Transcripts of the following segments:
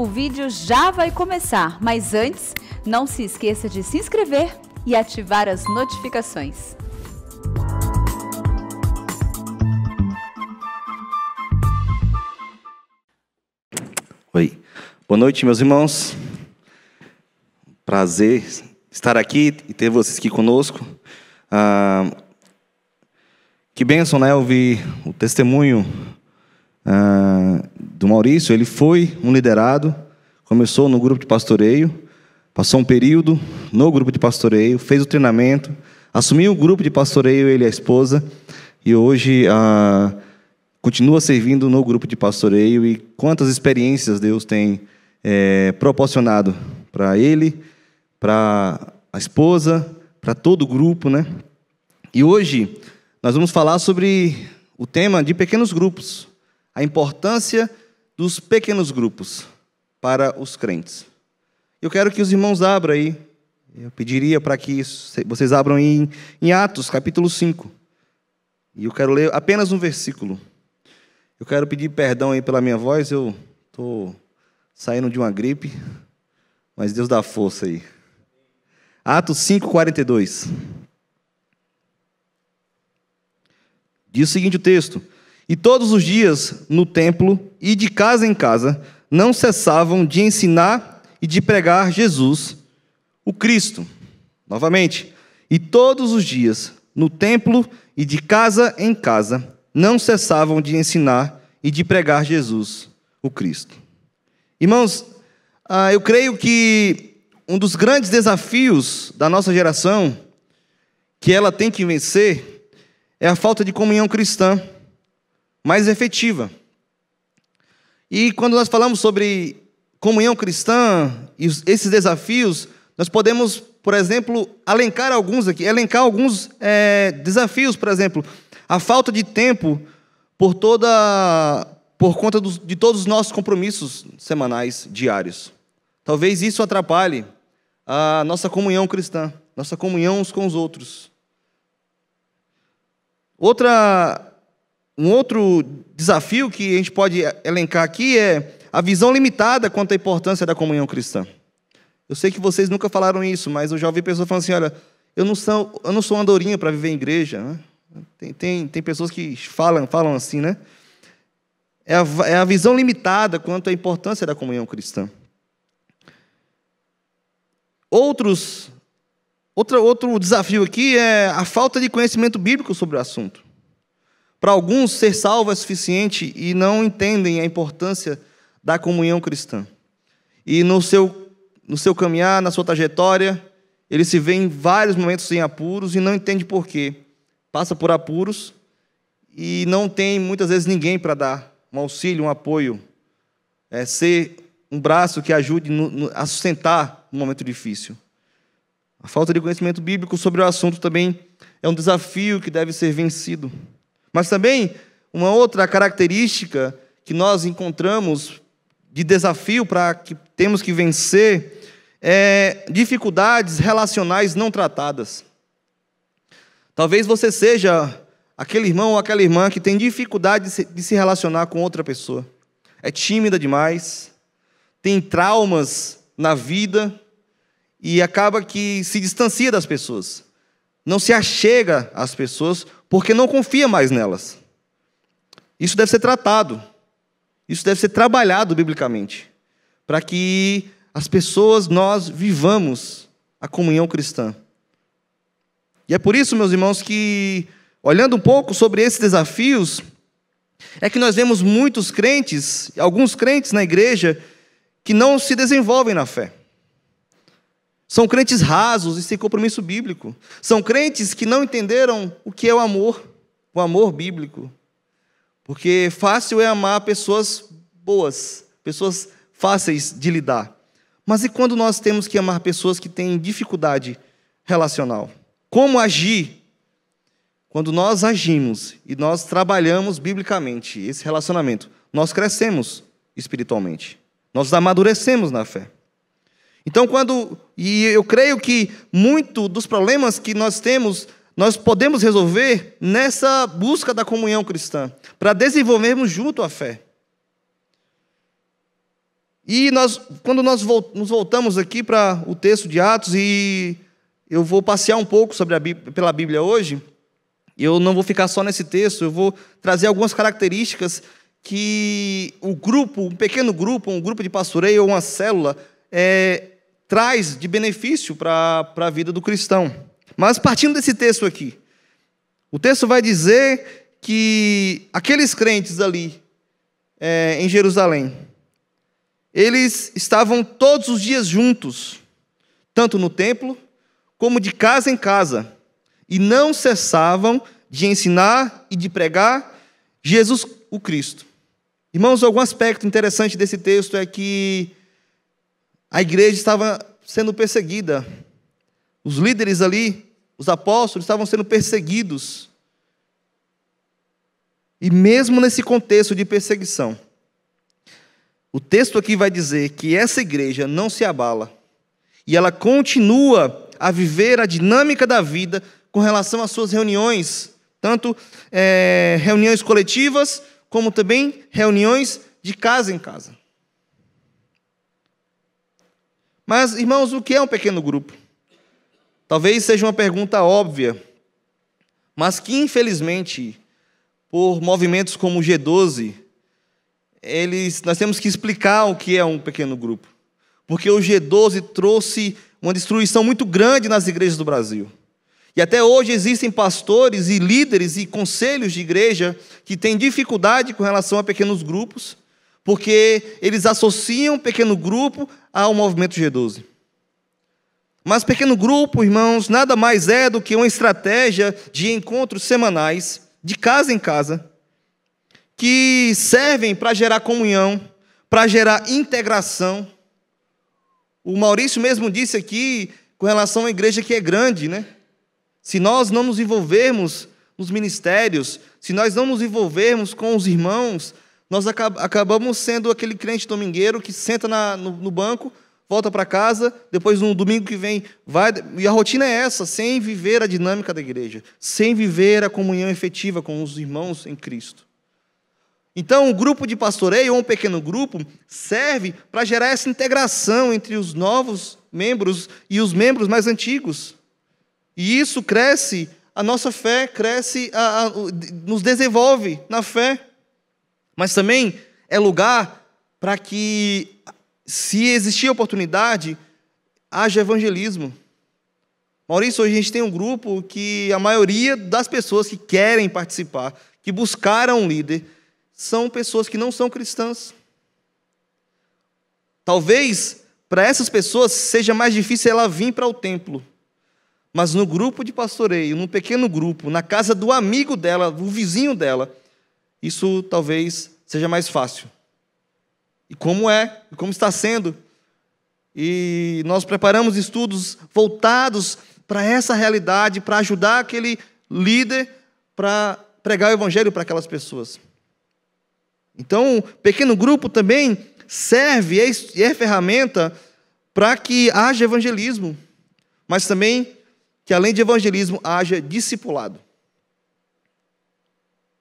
o vídeo já vai começar, mas antes, não se esqueça de se inscrever e ativar as notificações. Oi, boa noite, meus irmãos. Prazer estar aqui e ter vocês aqui conosco. Ah, que bênção, né? Ouvir o testemunho ah, do Maurício, ele foi um liderado, começou no grupo de pastoreio, passou um período no grupo de pastoreio, fez o treinamento, assumiu o grupo de pastoreio, ele e a esposa, e hoje ah, continua servindo no grupo de pastoreio. E quantas experiências Deus tem é, proporcionado para ele, para a esposa, para todo o grupo, né? E hoje nós vamos falar sobre o tema de pequenos grupos a importância dos pequenos grupos para os crentes. Eu quero que os irmãos abram aí, eu pediria para que vocês abram em, em Atos, capítulo 5. E eu quero ler apenas um versículo. Eu quero pedir perdão aí pela minha voz, eu estou saindo de uma gripe, mas Deus dá força aí. Atos 5, 42. Diz o seguinte o texto: e todos os dias, no templo e de casa em casa, não cessavam de ensinar e de pregar Jesus, o Cristo. Novamente, e todos os dias, no templo e de casa em casa, não cessavam de ensinar e de pregar Jesus, o Cristo. Irmãos, ah, eu creio que um dos grandes desafios da nossa geração, que ela tem que vencer, é a falta de comunhão cristã mais efetiva. E quando nós falamos sobre comunhão cristã e esses desafios, nós podemos, por exemplo, alencar alguns aqui, elencar alguns é, desafios, por exemplo, a falta de tempo por toda, por conta dos, de todos os nossos compromissos semanais, diários. Talvez isso atrapalhe a nossa comunhão cristã, nossa comunhão uns com os outros. Outra um outro desafio que a gente pode elencar aqui é a visão limitada quanto à importância da comunhão cristã. Eu sei que vocês nunca falaram isso, mas eu já ouvi pessoas falando assim: olha, eu não sou, eu não sou andorinha para viver em igreja. Né? Tem, tem, tem pessoas que falam, falam assim, né? É a, é a visão limitada quanto à importância da comunhão cristã. Outros, outra, outro desafio aqui é a falta de conhecimento bíblico sobre o assunto. Para alguns, ser salvo é suficiente e não entendem a importância da comunhão cristã. E no seu, no seu caminhar, na sua trajetória, ele se vê em vários momentos em apuros e não entende por quê. Passa por apuros e não tem muitas vezes ninguém para dar um auxílio, um apoio, é, ser um braço que ajude no, no, a sustentar um momento difícil. A falta de conhecimento bíblico sobre o assunto também é um desafio que deve ser vencido. Mas também uma outra característica que nós encontramos de desafio para que temos que vencer é dificuldades relacionais não tratadas. Talvez você seja aquele irmão ou aquela irmã que tem dificuldade de se relacionar com outra pessoa. É tímida demais, tem traumas na vida e acaba que se distancia das pessoas. Não se achega às pessoas porque não confia mais nelas. Isso deve ser tratado, isso deve ser trabalhado biblicamente, para que as pessoas, nós vivamos a comunhão cristã. E é por isso, meus irmãos, que, olhando um pouco sobre esses desafios, é que nós vemos muitos crentes, alguns crentes na igreja, que não se desenvolvem na fé. São crentes rasos e sem compromisso bíblico. São crentes que não entenderam o que é o amor, o amor bíblico. Porque fácil é amar pessoas boas, pessoas fáceis de lidar. Mas e quando nós temos que amar pessoas que têm dificuldade relacional? Como agir? Quando nós agimos e nós trabalhamos biblicamente esse relacionamento, nós crescemos espiritualmente, nós amadurecemos na fé. Então, quando. E eu creio que muito dos problemas que nós temos, nós podemos resolver nessa busca da comunhão cristã, para desenvolvermos junto a fé. E nós, quando nós nos voltamos aqui para o texto de Atos, e eu vou passear um pouco sobre a Bíblia, pela Bíblia hoje, eu não vou ficar só nesse texto, eu vou trazer algumas características que o grupo, um pequeno grupo, um grupo de pastoreio ou uma célula, é, traz de benefício para a vida do cristão. Mas partindo desse texto aqui, o texto vai dizer que aqueles crentes ali é, em Jerusalém, eles estavam todos os dias juntos, tanto no templo como de casa em casa, e não cessavam de ensinar e de pregar Jesus o Cristo. Irmãos, algum aspecto interessante desse texto é que a igreja estava sendo perseguida. Os líderes ali, os apóstolos, estavam sendo perseguidos. E mesmo nesse contexto de perseguição, o texto aqui vai dizer que essa igreja não se abala e ela continua a viver a dinâmica da vida com relação às suas reuniões, tanto é, reuniões coletivas como também reuniões de casa em casa. Mas, irmãos, o que é um pequeno grupo? Talvez seja uma pergunta óbvia, mas que, infelizmente, por movimentos como o G12, eles, nós temos que explicar o que é um pequeno grupo. Porque o G12 trouxe uma destruição muito grande nas igrejas do Brasil. E até hoje existem pastores e líderes e conselhos de igreja que têm dificuldade com relação a pequenos grupos, porque eles associam pequeno grupo ao movimento G12. Mas pequeno grupo, irmãos, nada mais é do que uma estratégia de encontros semanais, de casa em casa, que servem para gerar comunhão, para gerar integração. O Maurício mesmo disse aqui com relação à igreja que é grande, né? Se nós não nos envolvermos nos ministérios, se nós não nos envolvermos com os irmãos, nós acabamos sendo aquele crente domingueiro que senta na, no, no, banco, volta para casa, depois no domingo que vem vai. E a rotina é essa, sem viver a dinâmica da igreja, sem viver a comunhão efetiva com os irmãos em Cristo. Então, um grupo de pastoreio ou um pequeno grupo serve para gerar essa integração entre os novos membros e os membros mais antigos. E isso cresce, a nossa fé cresce, a, a, nos desenvolve na fé mas também é lugar para que, se existir oportunidade, haja evangelismo. Maurício, hoje a gente tem um grupo que a maioria das pessoas que querem participar, que buscaram um líder, são pessoas que não são cristãs. Talvez para essas pessoas seja mais difícil ela vir para o templo. Mas no grupo de pastoreio, num pequeno grupo, na casa do amigo dela, do vizinho dela, isso talvez seja mais fácil. E como é, e como está sendo. E nós preparamos estudos voltados para essa realidade, para ajudar aquele líder para pregar o evangelho para aquelas pessoas. Então, pequeno grupo também serve, é, é ferramenta para que haja evangelismo, mas também que além de evangelismo haja discipulado.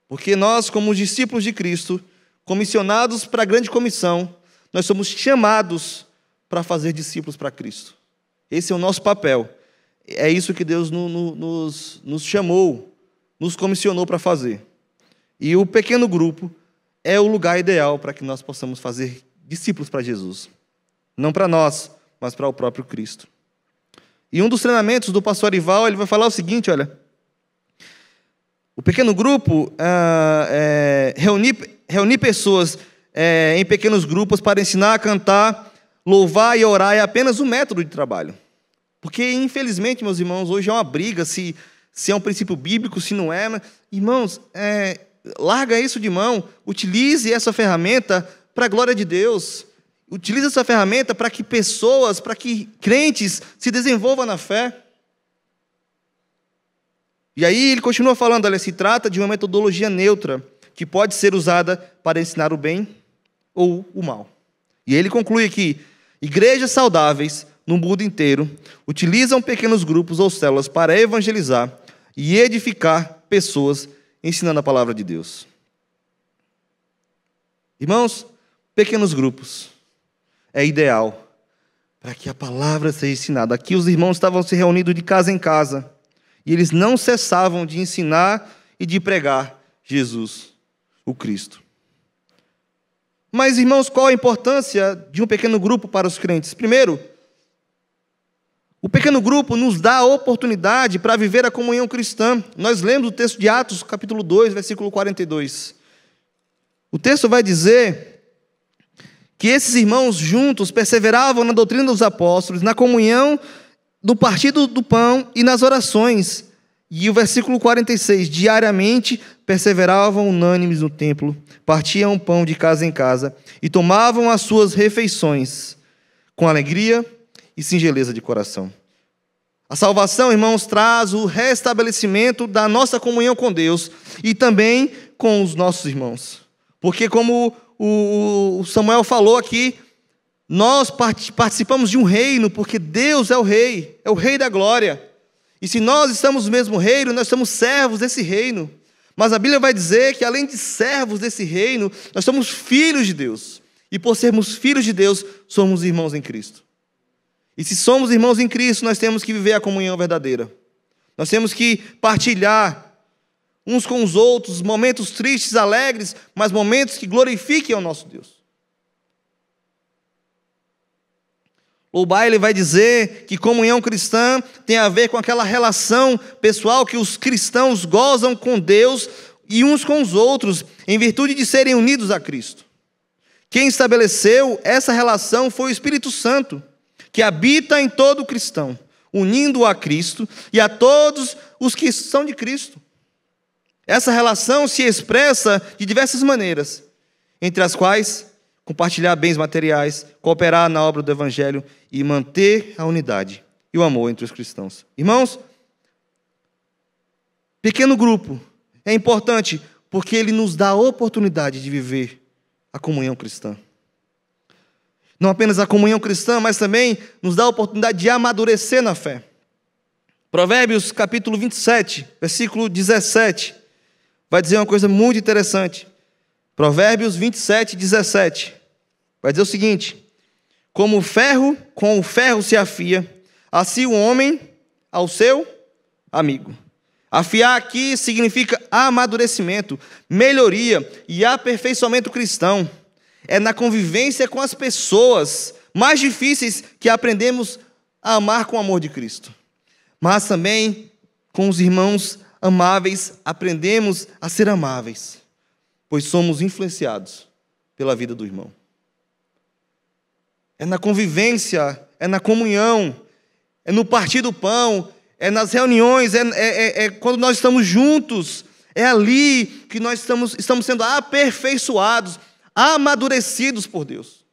Porque nós, como discípulos de Cristo, comissionados para a grande comissão, nós somos chamados para fazer discípulos para Cristo. Esse é o nosso papel. É isso que Deus no, no, nos, nos chamou, nos comissionou para fazer. E o pequeno grupo é o lugar ideal para que nós possamos fazer discípulos para Jesus. Não para nós, mas para o próprio Cristo. E um dos treinamentos do pastor Arival, ele vai falar o seguinte, olha, o pequeno grupo, ah, é, reunir, reunir pessoas é, em pequenos grupos para ensinar a cantar, louvar e orar é apenas um método de trabalho. Porque, infelizmente, meus irmãos, hoje é uma briga se, se é um princípio bíblico, se não é. Né? Irmãos, é, larga isso de mão, utilize essa ferramenta para a glória de Deus. Utilize essa ferramenta para que pessoas, para que crentes se desenvolvam na fé. E aí ele continua falando, olha, se trata de uma metodologia neutra, que pode ser usada para ensinar o bem ou o mal. E ele conclui aqui: igrejas saudáveis no mundo inteiro utilizam pequenos grupos ou células para evangelizar e edificar pessoas ensinando a palavra de Deus. Irmãos, pequenos grupos é ideal para que a palavra seja ensinada. Aqui os irmãos estavam se reunindo de casa em casa. E eles não cessavam de ensinar e de pregar Jesus, o Cristo. Mas, irmãos, qual a importância de um pequeno grupo para os crentes? Primeiro, o pequeno grupo nos dá a oportunidade para viver a comunhão cristã. Nós lemos o texto de Atos, capítulo 2, versículo 42. O texto vai dizer que esses irmãos juntos perseveravam na doutrina dos apóstolos, na comunhão do partido do pão e nas orações. E o versículo 46: Diariamente perseveravam unânimes no templo, partiam pão de casa em casa e tomavam as suas refeições com alegria e singeleza de coração. A salvação, irmãos, traz o restabelecimento da nossa comunhão com Deus e também com os nossos irmãos. Porque, como o Samuel falou aqui, nós participamos de um reino, porque Deus é o rei, é o rei da glória. E se nós estamos no mesmo reino, nós somos servos desse reino. Mas a Bíblia vai dizer que, além de servos desse reino, nós somos filhos de Deus. E por sermos filhos de Deus, somos irmãos em Cristo. E se somos irmãos em Cristo, nós temos que viver a comunhão verdadeira. Nós temos que partilhar uns com os outros momentos tristes, alegres, mas momentos que glorifiquem ao nosso Deus. O baile vai dizer que comunhão cristã tem a ver com aquela relação pessoal que os cristãos gozam com Deus e uns com os outros, em virtude de serem unidos a Cristo. Quem estabeleceu essa relação foi o Espírito Santo, que habita em todo cristão, unindo-o a Cristo e a todos os que são de Cristo. Essa relação se expressa de diversas maneiras, entre as quais compartilhar bens materiais, cooperar na obra do Evangelho e manter a unidade e o amor entre os cristãos. Irmãos, pequeno grupo é importante porque ele nos dá a oportunidade de viver a comunhão cristã. Não apenas a comunhão cristã, mas também nos dá a oportunidade de amadurecer na fé. Provérbios capítulo 27, versículo 17, vai dizer uma coisa muito interessante. Provérbios 27, 17. Vai dizer o seguinte: como o ferro com o ferro se afia, assim o homem ao seu amigo. Afiar aqui significa amadurecimento, melhoria e aperfeiçoamento cristão. É na convivência com as pessoas mais difíceis que aprendemos a amar com o amor de Cristo. Mas também com os irmãos amáveis aprendemos a ser amáveis, pois somos influenciados pela vida do irmão é na convivência, é na comunhão, é no partir do pão, é nas reuniões, é, é, é, é quando nós estamos juntos, é ali que nós estamos, estamos sendo aperfeiçoados, amadurecidos por Deus.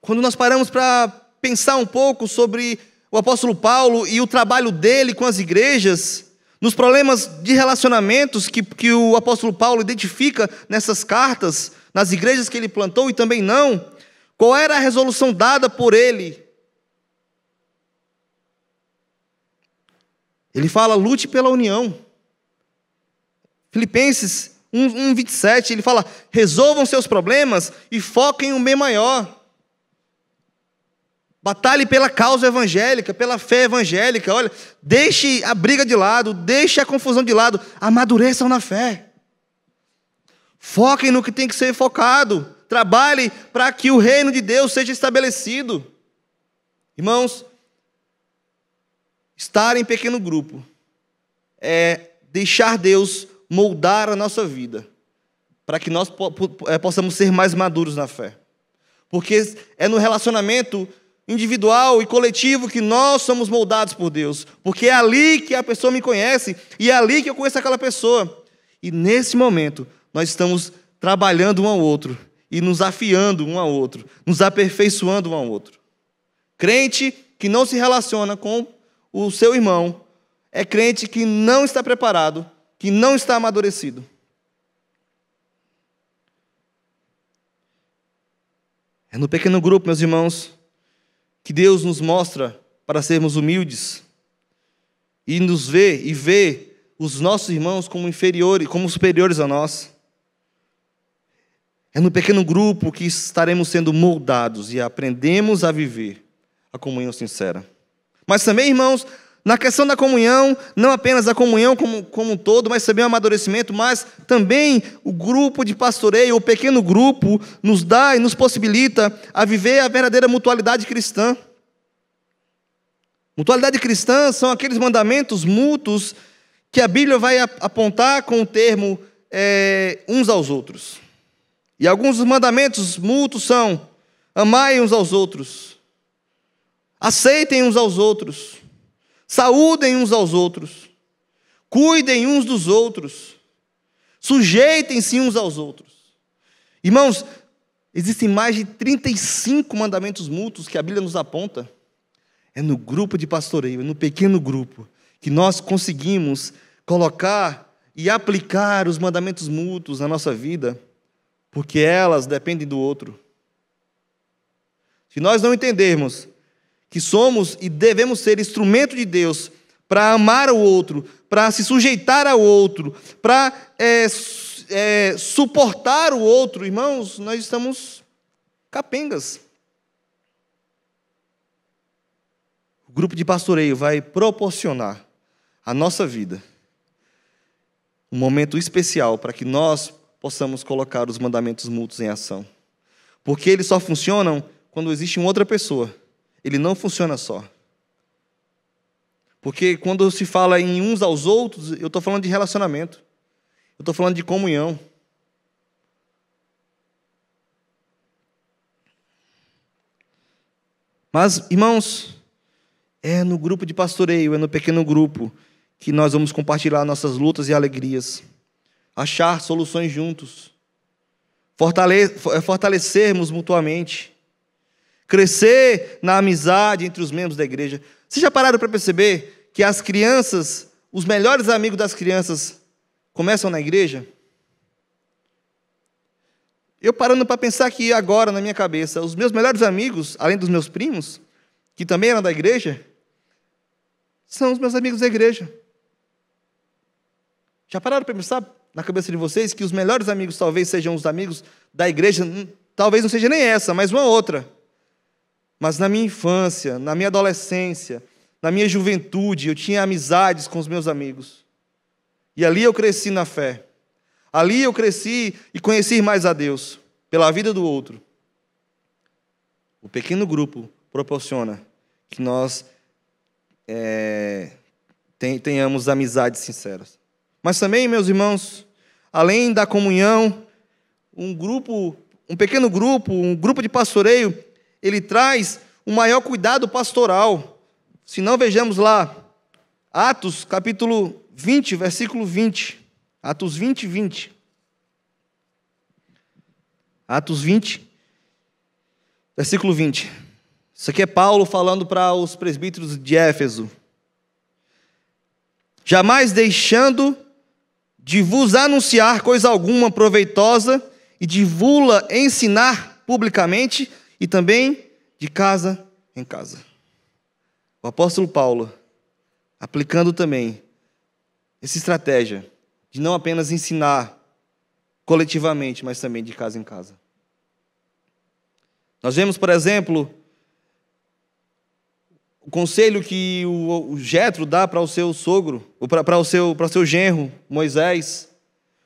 Quando nós paramos para pensar um pouco sobre o apóstolo Paulo e o trabalho dele com as igrejas, nos problemas de relacionamentos que, que o apóstolo Paulo identifica nessas cartas, nas igrejas que ele plantou e também não, qual era a resolução dada por ele? Ele fala: lute pela união. Filipenses 1:27, ele fala: resolvam seus problemas e foquem o um bem maior. Batalhe pela causa evangélica, pela fé evangélica. Olha, deixe a briga de lado, deixe a confusão de lado, amadureçam na fé. Foquem no que tem que ser focado. Trabalhe para que o reino de Deus seja estabelecido. Irmãos, estar em pequeno grupo é deixar Deus moldar a nossa vida, para que nós é, possamos ser mais maduros na fé. Porque é no relacionamento individual e coletivo que nós somos moldados por Deus, porque é ali que a pessoa me conhece e é ali que eu conheço aquela pessoa. E nesse momento, nós estamos trabalhando um ao outro e nos afiando um ao outro, nos aperfeiçoando um ao outro. Crente que não se relaciona com o seu irmão é crente que não está preparado, que não está amadurecido. É no pequeno grupo, meus irmãos, que Deus nos mostra para sermos humildes e nos vê e vê os nossos irmãos como inferiores, como superiores a nós. É no pequeno grupo que estaremos sendo moldados e aprendemos a viver a comunhão sincera. Mas também, irmãos, na questão da comunhão, não apenas a comunhão como, como um todo, mas também o amadurecimento, mas também o grupo de pastoreio, o pequeno grupo, nos dá e nos possibilita a viver a verdadeira mutualidade cristã. Mutualidade cristã são aqueles mandamentos mútuos que a Bíblia vai apontar com o termo é, uns aos outros. E alguns dos mandamentos mútuos são: amai uns aos outros, aceitem uns aos outros Saúdem uns aos outros. Cuidem uns dos outros. Sujeitem-se uns aos outros. Irmãos, existem mais de 35 mandamentos mútuos que a Bíblia nos aponta. É no grupo de pastoreio, é no pequeno grupo, que nós conseguimos colocar e aplicar os mandamentos mútuos na nossa vida, porque elas dependem do outro. Se nós não entendermos que somos e devemos ser instrumento de Deus para amar o outro, para se sujeitar ao outro, para é, é, suportar o outro, irmãos, nós estamos capengas. O grupo de pastoreio vai proporcionar à nossa vida um momento especial para que nós possamos colocar os mandamentos mútuos em ação. Porque eles só funcionam quando existe uma outra pessoa ele não funciona só. Porque quando se fala em uns aos outros, eu estou falando de relacionamento, eu estou falando de comunhão. Mas, irmãos, é no grupo de pastoreio, é no pequeno grupo, que nós vamos compartilhar nossas lutas e alegrias, achar soluções juntos, fortalecermos mutuamente crescer na amizade entre os membros da igreja. Vocês já pararam para perceber que as crianças, os melhores amigos das crianças, começam na igreja? Eu parando para pensar que agora na minha cabeça, os meus melhores amigos, além dos meus primos, que também eram da igreja, são os meus amigos da igreja. Já pararam para pensar na cabeça de vocês que os melhores amigos talvez sejam os amigos da igreja, talvez não seja nem essa, mas uma outra. Mas na minha infância, na minha adolescência, na minha juventude, eu tinha amizades com os meus amigos. E ali eu cresci na fé. Ali eu cresci e conheci mais a Deus, pela vida do outro. O pequeno grupo proporciona que nós é, tenhamos amizades sinceras. Mas também, meus irmãos, além da comunhão, um grupo, um pequeno grupo, um grupo de pastoreio ele traz o maior cuidado pastoral. Se não, vejamos lá, Atos capítulo 20, versículo 20. Atos 20, 20. Atos 20, versículo 20. Isso aqui é Paulo falando para os presbíteros de Éfeso. Jamais deixando de vos anunciar coisa alguma proveitosa e de vula ensinar publicamente, e também de casa em casa. O apóstolo Paulo, aplicando também essa estratégia de não apenas ensinar coletivamente, mas também de casa em casa. Nós vemos, por exemplo, o conselho que o Jetro dá para o seu sogro, para o seu, para o seu genro, Moisés.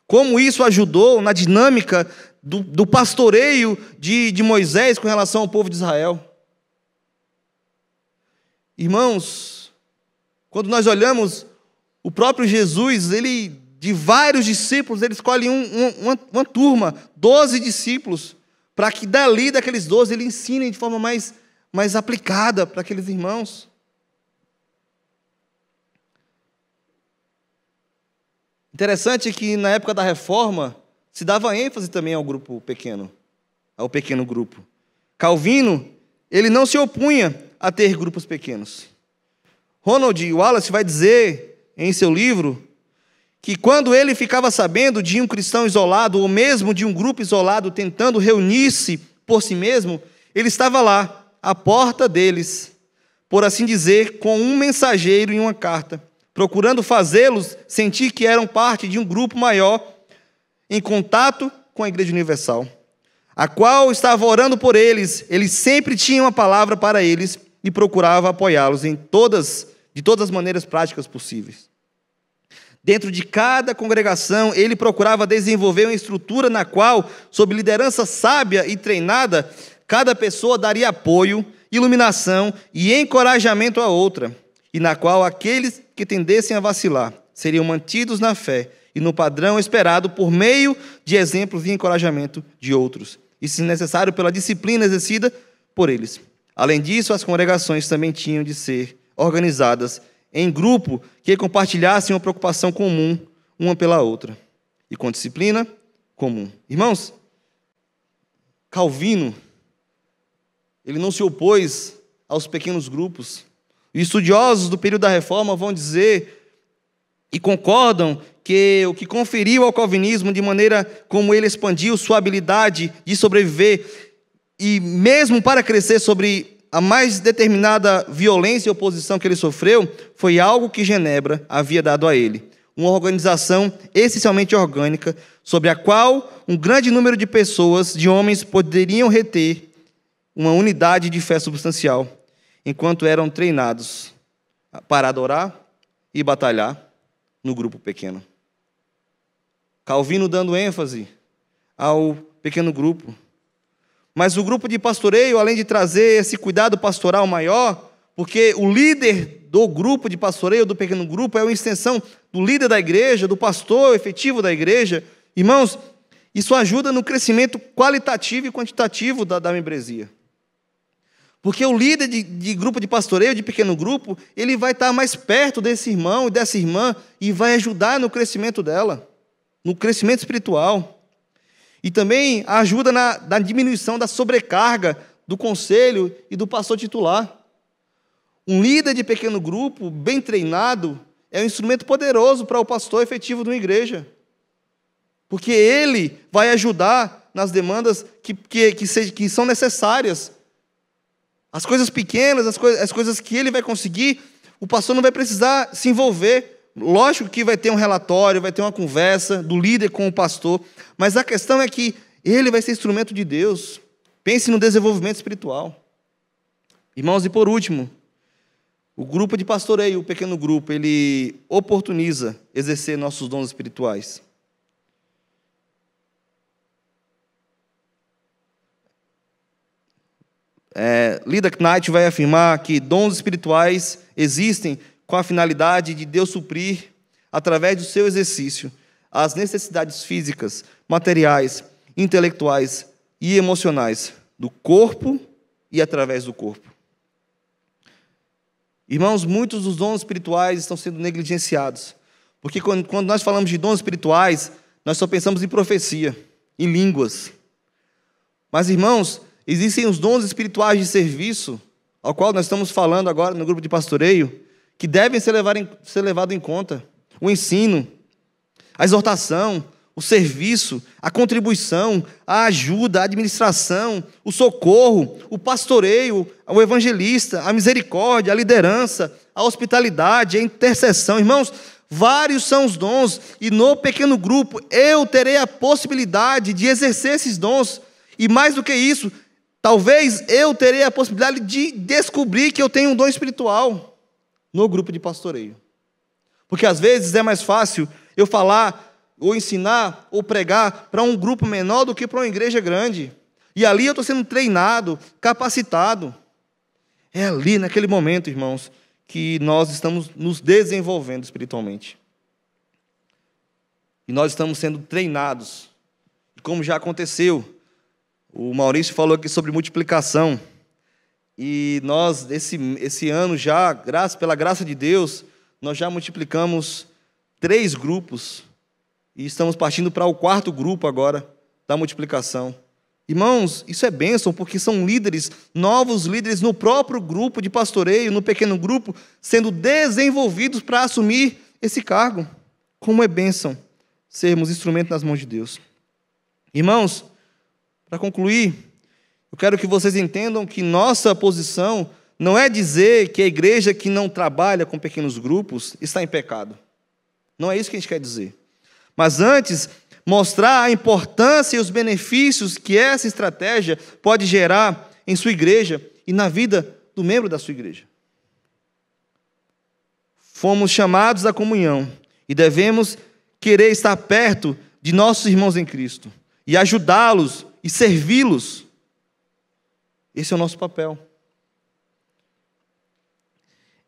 Como isso ajudou na dinâmica do, do pastoreio de, de Moisés com relação ao povo de Israel. Irmãos, quando nós olhamos o próprio Jesus, ele, de vários discípulos, ele escolhe um, um, uma, uma, turma, doze discípulos, para que dali, daqueles doze, ele ensine de forma mais, mais aplicada para aqueles irmãos. Interessante que na época da reforma, se dava ênfase também ao grupo pequeno, ao pequeno grupo. Calvino, ele não se opunha a ter grupos pequenos. Ronald Wallace vai dizer em seu livro que quando ele ficava sabendo de um cristão isolado ou mesmo de um grupo isolado tentando reunir-se por si mesmo, ele estava lá, à porta deles, por assim dizer, com um mensageiro e uma carta, procurando fazê-los sentir que eram parte de um grupo maior em contato com a Igreja Universal, a qual estava orando por eles, ele sempre tinha uma palavra para eles e procurava apoiá-los em todas de todas as maneiras práticas possíveis. Dentro de cada congregação, ele procurava desenvolver uma estrutura na qual, sob liderança sábia e treinada, cada pessoa daria apoio, iluminação e encorajamento à outra, e na qual aqueles que tendessem a vacilar seriam mantidos na fé e no padrão esperado por meio de exemplos e encorajamento de outros, e se necessário pela disciplina exercida por eles. Além disso, as congregações também tinham de ser organizadas em grupo que compartilhassem uma preocupação comum uma pela outra e com disciplina comum. Irmãos, Calvino ele não se opôs aos pequenos grupos. Os estudiosos do período da reforma vão dizer e concordam que o que conferiu ao calvinismo de maneira como ele expandiu sua habilidade de sobreviver e mesmo para crescer sobre a mais determinada violência e oposição que ele sofreu foi algo que Genebra havia dado a ele. Uma organização essencialmente orgânica, sobre a qual um grande número de pessoas, de homens, poderiam reter uma unidade de fé substancial, enquanto eram treinados para adorar e batalhar no grupo pequeno. Calvino dando ênfase ao pequeno grupo. Mas o grupo de pastoreio, além de trazer esse cuidado pastoral maior, porque o líder do grupo de pastoreio, do pequeno grupo, é uma extensão do líder da igreja, do pastor efetivo da igreja. Irmãos, isso ajuda no crescimento qualitativo e quantitativo da, da membresia. Porque o líder de, de, grupo de pastoreio, de pequeno grupo, ele vai estar mais perto desse irmão e dessa irmã e vai ajudar no crescimento dela, no crescimento espiritual. E também ajuda na, na diminuição da sobrecarga do conselho e do pastor titular. Um líder de pequeno grupo, bem treinado, é um instrumento poderoso para o pastor efetivo de uma igreja. Porque ele vai ajudar nas demandas que, que, que, que são necessárias as coisas pequenas, as, coi as coisas que ele vai conseguir, o pastor não vai precisar se envolver. Lógico que vai ter um relatório, vai ter uma conversa do líder com o pastor, mas a questão é que ele vai ser instrumento de Deus. Pense no desenvolvimento espiritual. Irmãos, e por último, o grupo de pastoreio, o pequeno grupo, ele oportuniza exercer nossos dons espirituais. É, Lida Knight vai afirmar que dons espirituais existem com a finalidade de Deus suprir, através do seu exercício, as necessidades físicas, materiais, intelectuais e emocionais do corpo e através do corpo. Irmãos, muitos dos dons espirituais estão sendo negligenciados, porque quando nós falamos de dons espirituais, nós só pensamos em profecia, em línguas. Mas, irmãos, Existem os dons espirituais de serviço, ao qual nós estamos falando agora no grupo de pastoreio, que devem ser, em, ser levados em conta. O ensino, a exortação, o serviço, a contribuição, a ajuda, a administração, o socorro, o pastoreio, o evangelista, a misericórdia, a liderança, a hospitalidade, a intercessão. Irmãos, vários são os dons, e no pequeno grupo eu terei a possibilidade de exercer esses dons. E mais do que isso, Talvez eu terei a possibilidade de descobrir que eu tenho um dom espiritual no grupo de pastoreio. Porque às vezes é mais fácil eu falar, ou ensinar, ou pregar para um grupo menor do que para uma igreja grande. E ali eu estou sendo treinado, capacitado. É ali, naquele momento, irmãos, que nós estamos nos desenvolvendo espiritualmente. E nós estamos sendo treinados. E como já aconteceu, o Maurício falou aqui sobre multiplicação. E nós, esse, esse ano já, graças, pela graça de Deus, nós já multiplicamos três grupos. E estamos partindo para o quarto grupo agora da multiplicação. Irmãos, isso é bênção, porque são líderes, novos líderes no próprio grupo de pastoreio, no pequeno grupo, sendo desenvolvidos para assumir esse cargo. Como é bênção sermos instrumentos nas mãos de Deus. Irmãos, para concluir, eu quero que vocês entendam que nossa posição não é dizer que a igreja que não trabalha com pequenos grupos está em pecado. Não é isso que a gente quer dizer. Mas antes, mostrar a importância e os benefícios que essa estratégia pode gerar em sua igreja e na vida do membro da sua igreja. Fomos chamados à comunhão e devemos querer estar perto de nossos irmãos em Cristo e ajudá-los e servi-los. Esse é o nosso papel.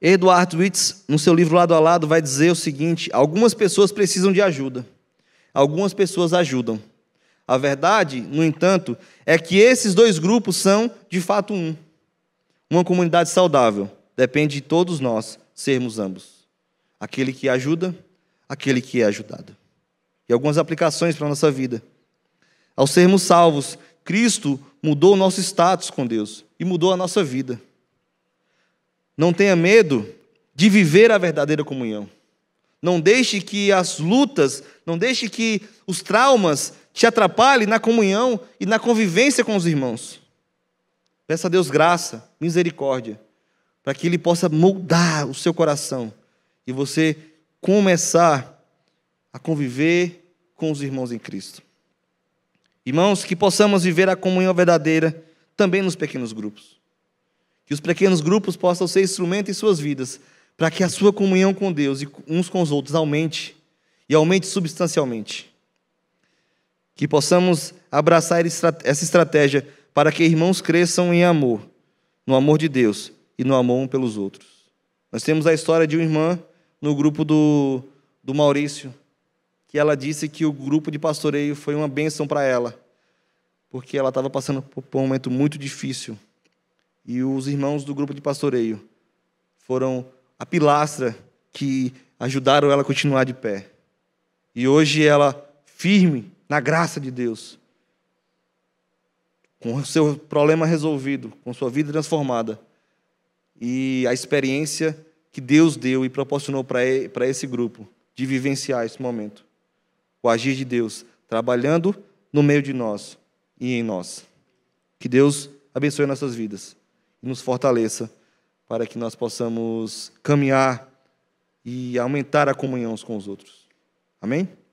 Edward Witz, no seu livro Lado a Lado, vai dizer o seguinte: algumas pessoas precisam de ajuda, algumas pessoas ajudam. A verdade, no entanto, é que esses dois grupos são, de fato, um. Uma comunidade saudável depende de todos nós sermos ambos. Aquele que ajuda, aquele que é ajudado. E algumas aplicações para a nossa vida. Ao sermos salvos, Cristo mudou o nosso status com Deus e mudou a nossa vida. Não tenha medo de viver a verdadeira comunhão. Não deixe que as lutas, não deixe que os traumas te atrapalhem na comunhão e na convivência com os irmãos. Peça a Deus graça, misericórdia, para que Ele possa moldar o seu coração e você começar a conviver com os irmãos em Cristo. Irmãos, que possamos viver a comunhão verdadeira também nos pequenos grupos. Que os pequenos grupos possam ser instrumento em suas vidas para que a sua comunhão com Deus e uns com os outros aumente e aumente substancialmente. Que possamos abraçar essa estratégia para que irmãos cresçam em amor, no amor de Deus e no amor um pelos outros. Nós temos a história de uma irmã no grupo do, do Maurício, que ela disse que o grupo de pastoreio foi uma bênção para ela, porque ela estava passando por um momento muito difícil. E os irmãos do grupo de pastoreio foram a pilastra que ajudaram ela a continuar de pé. E hoje ela, firme na graça de Deus, com o seu problema resolvido, com sua vida transformada, e a experiência que Deus deu e proporcionou para esse grupo de vivenciar esse momento o agir de Deus, trabalhando no meio de nós e em nós. Que Deus abençoe nossas vidas e nos fortaleça para que nós possamos caminhar e aumentar a comunhão uns com os outros. Amém?